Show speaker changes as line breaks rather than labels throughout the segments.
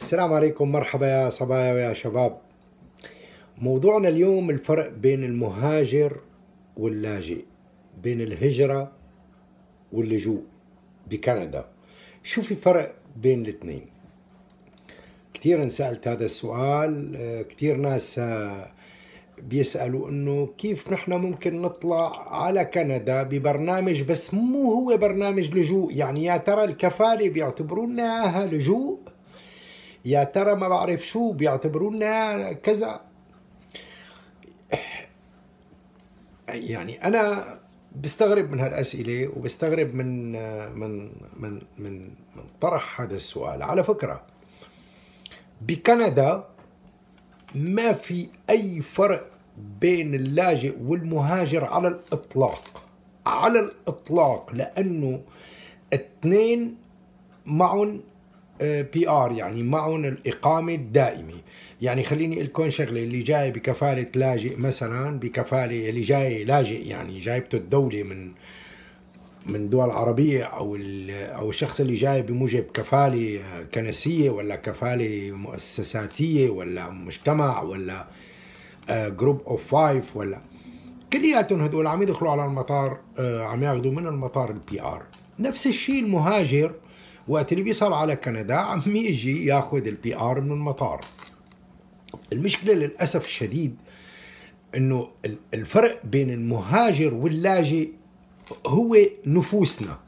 السلام عليكم مرحبا يا صبايا ويا شباب موضوعنا اليوم الفرق بين المهاجر واللاجئ بين الهجرة واللجوء بكندا شو في فرق بين الاثنين كثير انسألت هذا السؤال آه، كثير ناس آه، بيسألوا انه كيف نحن ممكن نطلع على كندا ببرنامج بس مو هو برنامج لجوء يعني يا ترى الكفالة بيعتبرونا لجوء يا ترى ما بعرف شو بيعتبرونا كذا يعني انا بستغرب من هالاسئله وبستغرب من من من من من طرح هذا السؤال على فكره بكندا ما في اي فرق بين اللاجئ والمهاجر على الاطلاق على الاطلاق لانه اثنين معهم بي آه، ار يعني معهم الاقامه الدائمه يعني خليني لكم شغله اللي جاي بكفاله لاجئ مثلا بكفاله اللي جاي لاجئ يعني جايبته الدوله من من دول عربيه او او الشخص اللي جاي بموجب كفاله كنسيه ولا كفاله مؤسساتيه ولا مجتمع ولا جروب اوف فايف ولا كلياتهم هدول عم يدخلوا على المطار آه، عم ياخذوا من المطار البي ار نفس الشيء المهاجر وقت اللي بيصل على كندا عم يجي ياخذ البي ار من المطار المشكله للاسف الشديد انه الفرق بين المهاجر واللاجئ هو نفوسنا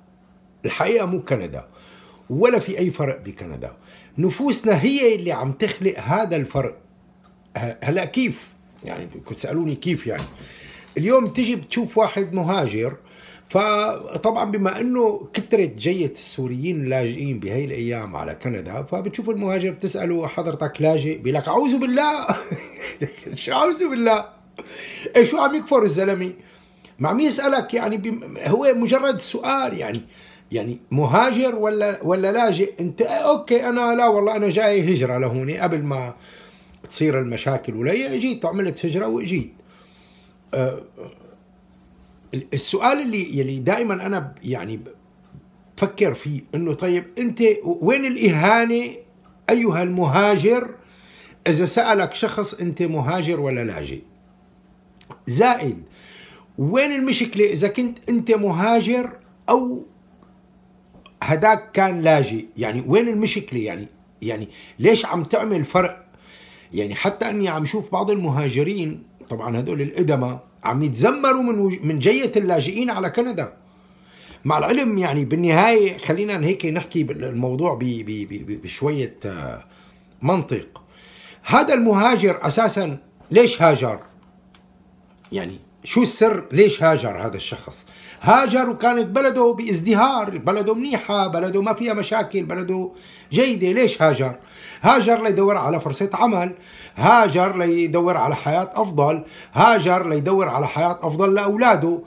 الحقيقه مو كندا ولا في اي فرق بكندا نفوسنا هي اللي عم تخلق هذا الفرق هلا كيف يعني كنت سالوني كيف يعني اليوم تجي بتشوف واحد مهاجر آه فطبعا بما انه كثرت جيه السوريين اللاجئين بهي الايام على كندا فبتشوف المهاجر بتساله حضرتك لاجئ بيقول لك اعوذ بالله شو اعوذ بالله ايه شو عم يكفر الزلمه ما عم يسالك يعني بم... هو مجرد سؤال يعني يعني مهاجر ولا ولا لاجئ انت إيه اوكي انا لا والله انا جاي هجره لهون قبل ما تصير المشاكل ولا اجيت عملت هجره واجيت أه السؤال اللي يلي دائما انا يعني بفكر فيه انه طيب انت وين الاهانه ايها المهاجر اذا سالك شخص انت مهاجر ولا لاجئ زائد وين المشكله اذا كنت انت مهاجر او هداك كان لاجئ يعني وين المشكله يعني يعني ليش عم تعمل فرق يعني حتى اني عم شوف بعض المهاجرين طبعا هدول القدمه عم يتذمروا من من جيه اللاجئين على كندا مع العلم يعني بالنهايه خلينا هيك نحكي الموضوع بشويه آه، منطق هذا المهاجر اساسا ليش هاجر يعني شو السر ليش هاجر هذا الشخص هاجر وكانت بلده بازدهار بلده منيحة بلده ما فيها مشاكل بلده جيدة ليش هاجر هاجر ليدور على فرصة عمل هاجر ليدور على حياة أفضل هاجر ليدور على حياة أفضل لأولاده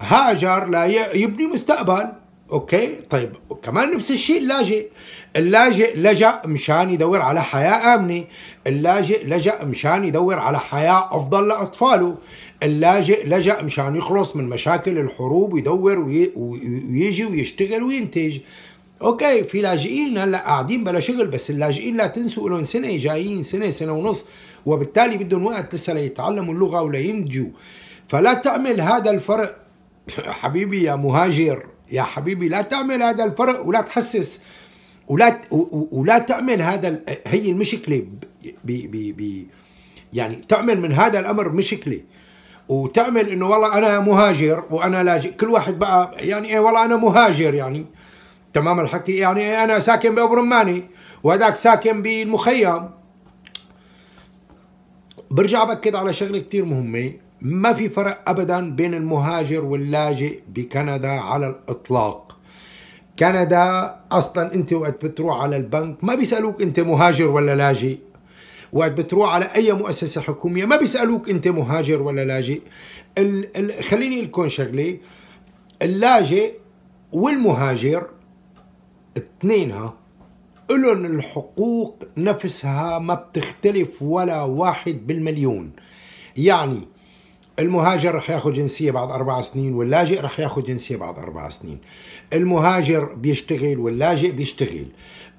هاجر ليبني مستقبل اوكي طيب كمان نفس الشيء اللاجئ اللاجئ لجا مشان يدور على حياه امنه اللاجئ لجا مشان يدور على حياه افضل لاطفاله اللاجئ لجأ مشان يخلص من مشاكل الحروب ويدور ويجي ويشتغل وينتج اوكي في لاجئين هلا قاعدين بلا شغل بس اللاجئين لا تنسوا لهم سنه جايين سنه سنه ونص وبالتالي بدهم وقت لسه ليتعلموا اللغه ولينجوا فلا تعمل هذا الفرق حبيبي يا مهاجر يا حبيبي لا تعمل هذا الفرق ولا تحسس ولا ولا تعمل هذا هي المشكله ب ب ب يعني تعمل من هذا الامر مشكله وتعمل انه والله انا مهاجر وانا لاجئ كل واحد بقى يعني ايه والله انا مهاجر يعني تمام الحكي يعني إيه انا ساكن بابو وهذاك ساكن بالمخيم برجع باكد على شغله كثير مهمه ما في فرق ابدا بين المهاجر واللاجئ بكندا على الاطلاق كندا اصلا انت وقت بتروح على البنك ما بيسالوك انت مهاجر ولا لاجئ وقت بتروح على أي مؤسسة حكومية ما بيسألوك أنت مهاجر ولا لاجئ ال... ال... خليني لكم شغلة اللاجئ والمهاجر اثنينها لهم الحقوق نفسها ما بتختلف ولا واحد بالمليون يعني المهاجر رح ياخذ جنسيه بعد اربع سنين واللاجئ رح ياخذ جنسيه بعد اربع سنين المهاجر بيشتغل واللاجئ بيشتغل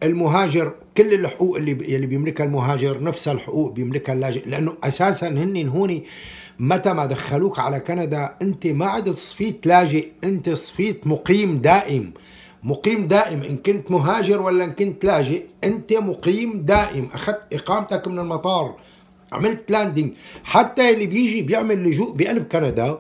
المهاجر كل الحقوق اللي اللي بيملكها المهاجر نفس الحقوق بيملكها اللاجئ لانه اساسا هن هون متى ما دخلوك على كندا انت ما عدت صفيت لاجئ انت صفيت مقيم دائم مقيم دائم ان كنت مهاجر ولا ان كنت لاجئ انت مقيم دائم اخذت اقامتك من المطار عملت لاندنج حتى اللي بيجي بيعمل لجوء بقلب كندا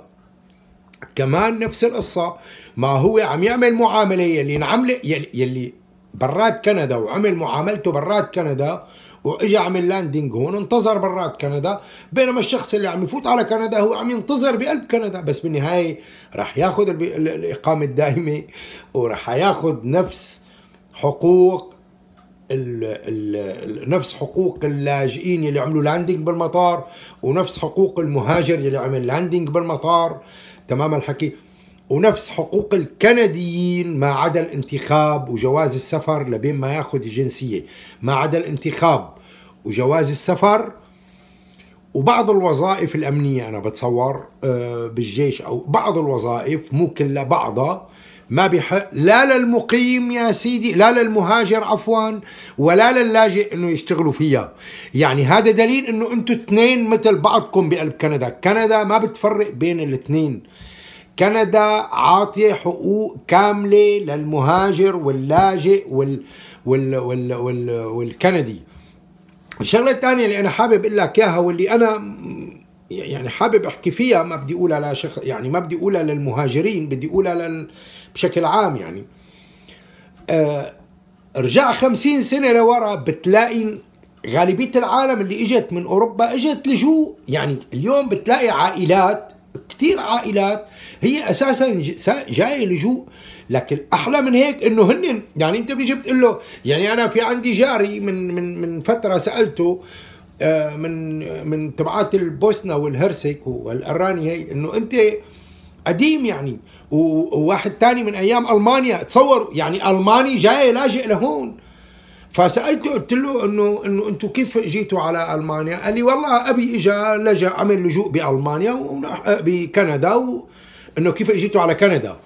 كمان نفس القصة ما هو عم يعمل معاملة يلي انعمل يلي, برات كندا وعمل معاملته برات كندا واجى عمل لاندنج هون انتظر برات كندا بينما الشخص اللي عم يفوت على كندا هو عم ينتظر بقلب كندا بس بالنهايه راح ياخذ الاقامه الدائمه وراح ياخذ نفس حقوق ال الـ نفس حقوق اللاجئين اللي عملوا لاندنج بالمطار ونفس حقوق المهاجر اللي عمل لاندنج بالمطار تمام الحكي ونفس حقوق الكنديين ما عدا الانتخاب وجواز السفر لبين ما ياخذ الجنسيه ما عدا الانتخاب وجواز السفر وبعض الوظائف الامنيه انا بتصور آه، بالجيش او بعض الوظائف مو كلها بعضها ما بيحق لا للمقيم يا سيدي لا للمهاجر عفوا ولا للاجئ انه يشتغلوا فيها يعني هذا دليل انه انتم اثنين مثل بعضكم بقلب كندا كندا ما بتفرق بين الاثنين كندا عاطية حقوق كاملة للمهاجر واللاجئ وال... وال... وال... وال... والكندي الشغلة الثانية اللي أنا حابب أقول لك إياها واللي أنا يعني حابب احكي فيها ما بدي اقولها لشخ يعني ما بدي اقولها للمهاجرين بدي اقولها لل... بشكل عام يعني آه رجع خمسين سنة لورا بتلاقي غالبية العالم اللي اجت من اوروبا اجت لجوء يعني اليوم بتلاقي عائلات كثير عائلات هي اساسا جايه لجوء لكن احلى من هيك انه هن يعني انت بيجي بتقول له يعني انا في عندي جاري من من من فتره سالته آه، من من تبعات البوسنة والهرسك والأراني هي أنه أنت قديم يعني وواحد تاني من أيام ألمانيا تصور يعني ألماني جاي لاجئ لهون فسالته قلت له انه انه انتم كيف جيتوا على المانيا؟ قال لي والله ابي اجى لجا عمل لجوء بالمانيا بكندا وانه كيف اجيتوا على كندا؟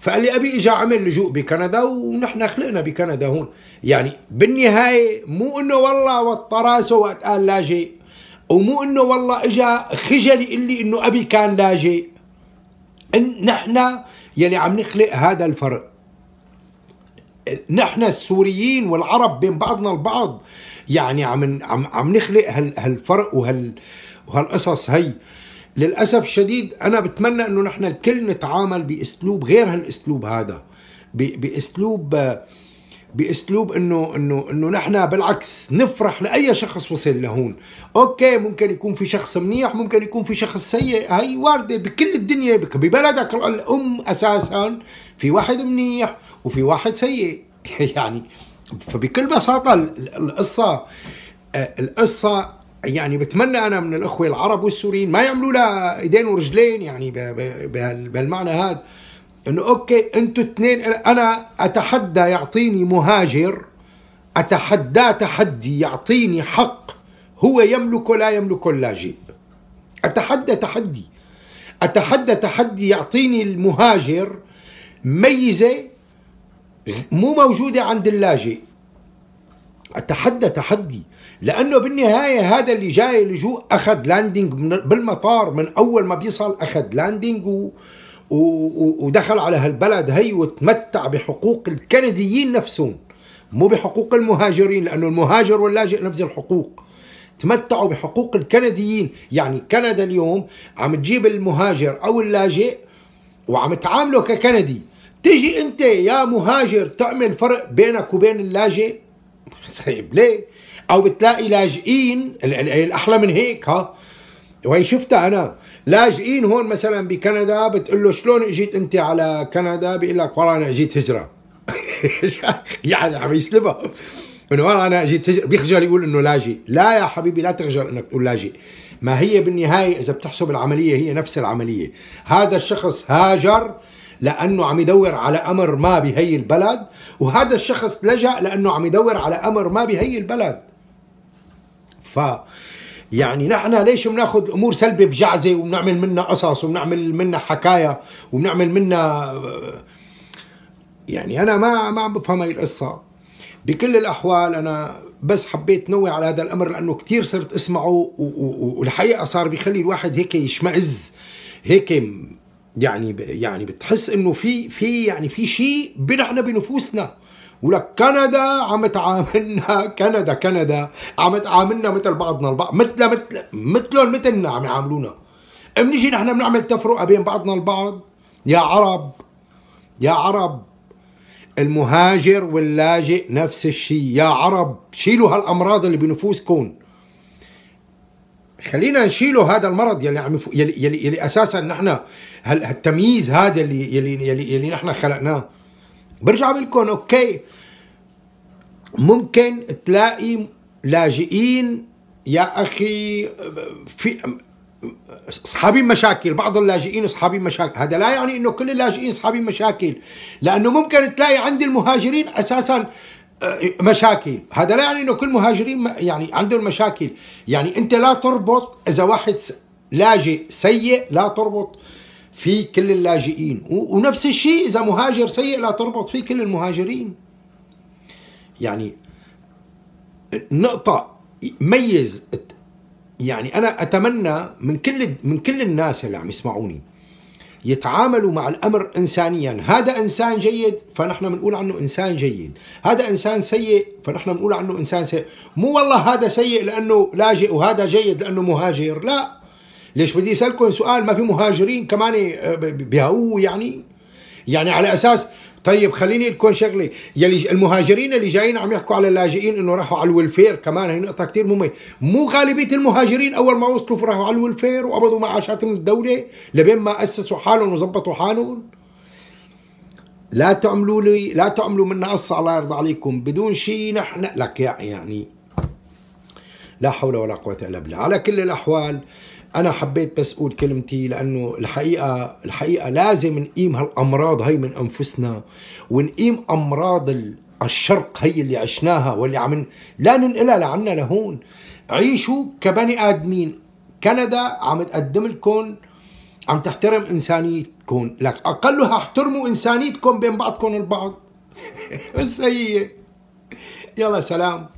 فقال لي ابي اجى عمل لجوء بكندا ونحن خلقنا بكندا هون يعني بالنهايه مو انه والله وطراسه وقت قال لاجئ ومو انه والله اجى خجل يقول لي انه ابي كان لاجئ إن نحن يلي عم نخلق هذا الفرق نحن السوريين والعرب بين بعضنا البعض يعني عم عم عم نخلق هالفرق وهال وهالقصص هي للأسف الشديد أنا بتمنى أنه نحن الكل نتعامل بأسلوب غير هالأسلوب هذا بأسلوب باسلوب انه انه انه نحن بالعكس نفرح لاي شخص وصل لهون اوكي ممكن يكون في شخص منيح ممكن يكون في شخص سيء هاي وارده بكل الدنيا ببلدك الام اساسا في واحد منيح وفي واحد سيء يعني فبكل بساطه القصه آه، القصه يعني بتمنى انا من الاخوه العرب والسوريين ما يعملوا لها ايدين ورجلين يعني بهالمعنى هذا انه اوكي انتوا اثنين انا اتحدى يعطيني مهاجر اتحدى تحدي يعطيني حق هو يملكه لا يملكه اللاجئ اتحدى تحدي اتحدى تحدي يعطيني المهاجر ميزه مو موجوده عند اللاجئ اتحدى تحدي لانه بالنهايه هذا اللي جاي لجوء اخذ لاندنج بالمطار من اول ما بيصل اخذ لاندنج و ودخل على هالبلد هي وتمتع بحقوق الكنديين نفسهم مو بحقوق المهاجرين لانه المهاجر واللاجئ نفس الحقوق تمتعوا بحقوق الكنديين يعني كندا اليوم عم تجيب المهاجر او اللاجئ وعم تعامله ككندي تجي انت يا مهاجر تعمل فرق بينك وبين اللاجئ طيب ليه او بتلاقي لاجئين الاحلى من هيك ها وهي شفتها انا لاجئين هون مثلا بكندا بتقول له شلون اجيت انت على كندا بيقول لك والله انا اجيت هجره يعني عم يسلبها انه والله انا اجيت هجره بيخجل يقول انه لاجئ لا يا حبيبي لا تخجل انك تقول لاجئ ما هي بالنهايه اذا بتحسب العمليه هي نفس العمليه هذا الشخص هاجر لانه عم يدور على امر ما بهي البلد وهذا الشخص لجا لانه عم يدور على امر ما بهي البلد ف يعني نحن ليش بناخذ امور سلبه بجعزه وبنعمل منها قصص وبنعمل منها حكايا وبنعمل منها يعني انا ما ما عم بفهم هي القصه بكل الاحوال انا بس حبيت نوي على هذا الامر لانه كثير صرت اسمعه والحقيقه صار بيخلي الواحد هيك يشمئز هيك يعني يعني بتحس انه في في يعني في شيء بنحن بنفوسنا ولك كندا عم تعاملنا كندا كندا عم تعاملنا مثل بعضنا البعض مثل مثل مثلهم مثلنا عم يعاملونا بنيجي نحن بنعمل تفرقه بين بعضنا البعض يا عرب يا عرب المهاجر واللاجئ نفس الشيء يا عرب شيلوا هالامراض اللي بنفوسكم خلينا نشيلوا هذا المرض يلي عم يلي, يلي, يلي اساسا نحن هالتمييز هذا اللي يلي يلي, يلي نحن خلقناه برجع بقول لكم اوكي ممكن تلاقي لاجئين يا اخي في اصحابين مشاكل بعض اللاجئين اصحابين مشاكل هذا لا يعني انه كل اللاجئين اصحابين مشاكل لانه ممكن تلاقي عند المهاجرين اساسا آه، مشاكل هذا لا يعني انه كل مهاجرين يعني عندهم مشاكل يعني انت لا تربط اذا واحد لاجئ سيء لا تربط في كل اللاجئين ونفس الشيء إذا مهاجر سيء لا تربط فيه كل المهاجرين يعني نقطة ميز يعني أنا أتمنى من كل من كل الناس اللي عم يسمعوني يتعاملوا مع الأمر إنسانيا هذا إنسان جيد فنحن بنقول عنه إنسان جيد هذا إنسان سيء فنحن بنقول عنه إنسان سيء مو والله هذا سيء لأنه لاجئ وهذا جيد لأنه مهاجر لا ليش بدي اسالكم سؤال ما في مهاجرين كمان آه، بيهووا يعني يعني على اساس طيب خليني لكم شغله يلي المهاجرين اللي جايين عم يحكوا على اللاجئين انه راحوا على الولفير كمان هي نقطه كثير مهمه مو غالبيه المهاجرين اول ما وصلوا راحوا على الولفير وقبضوا معاشات من الدوله لبين ما اسسوا حالهم وظبطوا حالهم لا تعملوا لي لا تعملوا منا قصه الله يرضى عليكم بدون شيء نحن لك يعني لا حول ولا قوه الا بالله على كل الاحوال انا حبيت بس اقول كلمتي لانه الحقيقه الحقيقه لازم نقيم هالامراض هي من انفسنا ونقيم امراض الشرق هي اللي عشناها واللي عم لا ننقلها لعنا لهون عيشوا كبني ادمين كندا عم تقدم لكم عم تحترم انسانيتكم لك اقلها احترموا انسانيتكم بين بعضكم البعض بس هي يلا سلام